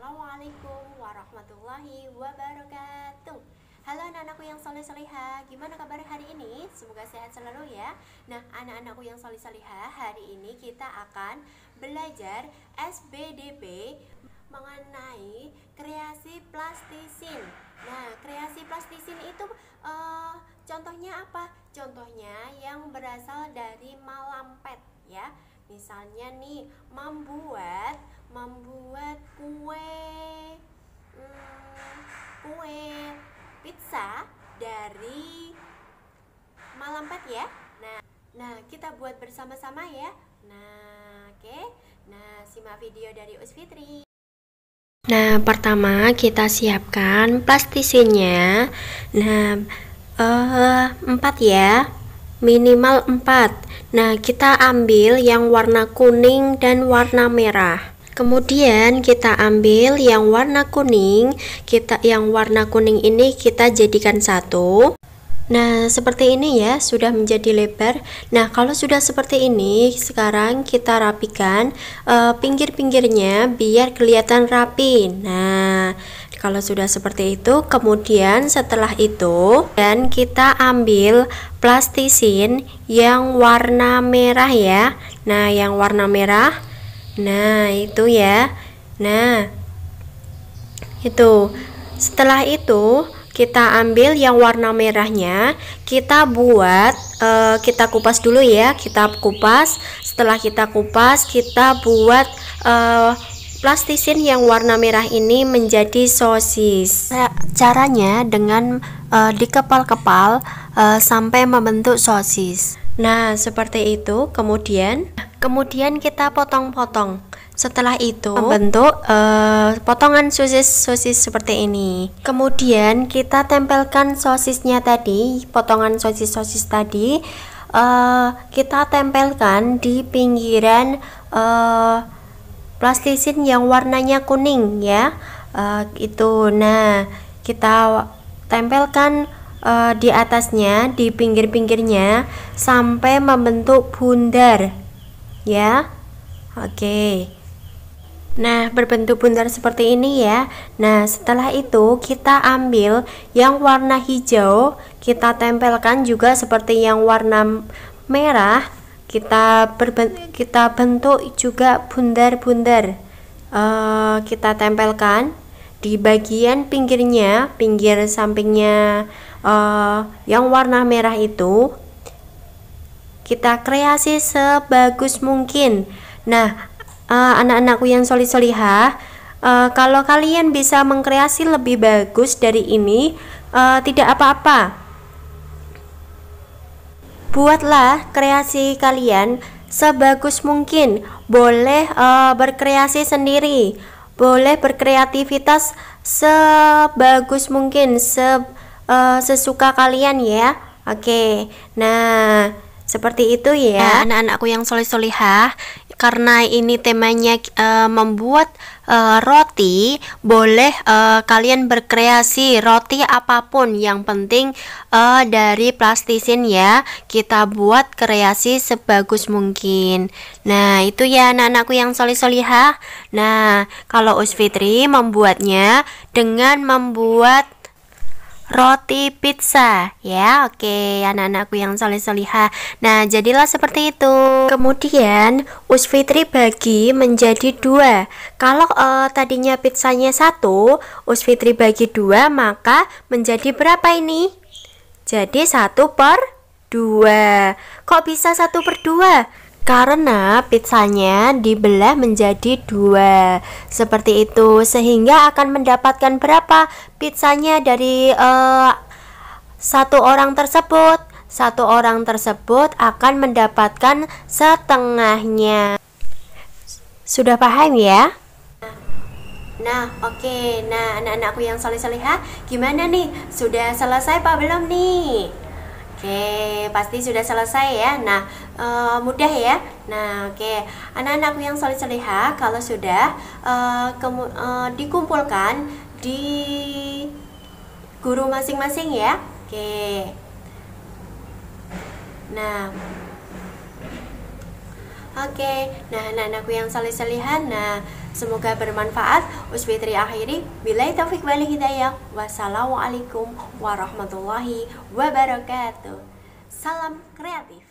Assalamualaikum warahmatullahi wabarakatuh Halo anak-anakku yang soleh soleha Gimana kabar hari ini? Semoga sehat selalu ya Nah anak-anakku yang soleh soleha Hari ini kita akan belajar SBDP Mengenai kreasi plastisin Nah kreasi plastisin itu uh, Contohnya apa? Contohnya yang berasal dari malampet ya Misalnya nih membuat ya. Nah, nah kita buat bersama-sama ya. Nah, oke. Okay. Nah, simak video dari Usfitri. Nah, pertama kita siapkan plastisinnya. Nah, eh uh, 4 ya. Minimal 4. Nah, kita ambil yang warna kuning dan warna merah. Kemudian kita ambil yang warna kuning, kita yang warna kuning ini kita jadikan satu. Nah, seperti ini ya, sudah menjadi lebar. Nah, kalau sudah seperti ini, sekarang kita rapikan uh, pinggir-pinggirnya biar kelihatan rapi. Nah, kalau sudah seperti itu, kemudian setelah itu dan kita ambil plastisin yang warna merah ya. Nah, yang warna merah. Nah, itu ya. Nah, itu. Setelah itu, kita ambil yang warna merahnya kita buat uh, kita kupas dulu ya kita kupas setelah kita kupas kita buat uh, plastisin yang warna merah ini menjadi sosis. Nah, caranya dengan uh, dikepal-kepal uh, sampai membentuk sosis. Nah, seperti itu. Kemudian kemudian kita potong-potong. Setelah itu membentuk uh, potongan sosis-sosis seperti ini. Kemudian kita tempelkan sosisnya tadi, potongan sosis-sosis tadi uh, kita tempelkan di pinggiran uh, plastisin yang warnanya kuning ya. Uh, itu. Nah, kita tempelkan uh, di atasnya, di pinggir-pinggirnya sampai membentuk bundar. Ya. Oke. Okay. Nah, berbentuk bundar seperti ini ya. Nah, setelah itu kita ambil yang warna hijau, kita tempelkan juga seperti yang warna merah. Kita kita bentuk juga bundar-bundar. Uh, kita tempelkan di bagian pinggirnya, pinggir sampingnya uh, yang warna merah itu. Kita kreasi sebagus mungkin. Nah, uh, anak-anakku yang solih-solihah, uh, kalau kalian bisa mengkreasi lebih bagus dari ini, uh, tidak apa-apa. Buatlah kreasi kalian sebagus mungkin. Boleh uh, berkreasi sendiri, boleh berkreativitas sebagus mungkin, se, uh, sesuka kalian ya. Oke, okay. nah. Seperti itu ya, nah, anak-anakku yang solih solihah, Karena ini temanya uh, membuat uh, roti, boleh uh, kalian berkreasi roti apapun yang penting uh, dari plastisin ya. Kita buat kreasi sebagus mungkin. Nah, itu ya anak-anakku yang solih solihah. Nah, kalau Usfitri membuatnya dengan membuat roti pizza ya oke okay, anak-anakku yang soleh soleha nah jadilah seperti itu kemudian usfitri bagi menjadi dua kalau uh, tadinya pizzanya satu usfitri bagi dua maka menjadi berapa ini jadi satu per dua kok bisa satu per dua karena pizzanya dibelah menjadi dua seperti itu sehingga akan mendapatkan berapa pizzanya dari uh, satu orang tersebut satu orang tersebut akan mendapatkan setengahnya sudah paham ya? Nah, oke. Okay. Nah, anak-anakku yang soleh-solehah, gimana nih? Sudah selesai pak belum nih? Oke, okay, pasti sudah selesai ya. Nah, uh, mudah ya. Nah, oke. Okay. Anak-anakku yang soleh soleha kalau sudah uh, uh, dikumpulkan di guru masing-masing ya. Oke. Okay. Nah, Oke, nah anak-anakku yang saling selihan, nah semoga bermanfaat. Usbitri akhiri, bila taufik wali hidayah. Wassalamualaikum warahmatullahi wabarakatuh. Salam kreatif.